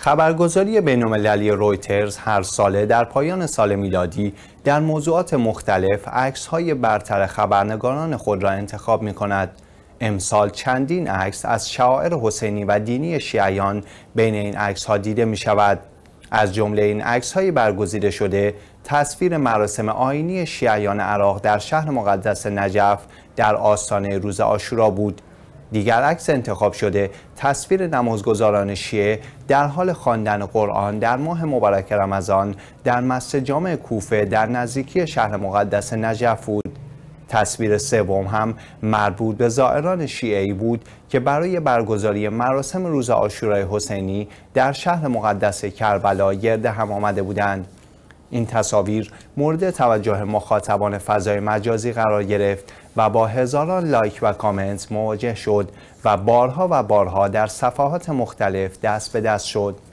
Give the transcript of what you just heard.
خبرگزاری بین‌المللی رویترز هر ساله در پایان سال میلادی در موضوعات مختلف عکس‌های برتر خبرنگاران خود را انتخاب می کند. امسال چندین عکس از شاعر حسینی و دینی شیعیان بین این عکس ها دیده می شود. از جمله این عکس برگزیده شده تصویر مراسم آینی شیعیان عراق در شهر مقدس نجف در آستانه روز آشورا بود دیگر عکس انتخاب شده تصویر نمازگزاران شیعه در حال خواندن قرآن در ماه مبارک رمضان در مسجد جامع کوفه در نزدیکی شهر مقدس نجف بود تصویر سوم هم مربوط به زائران ای بود که برای برگزاری مراسم روز آشورای حسینی در شهر مقدس کربلا گرد هم آمده بودند این تصاویر مورد توجه مخاطبان فضای مجازی قرار گرفت و با هزاران لایک و کامنت مواجه شد و بارها و بارها در صفحات مختلف دست به دست شد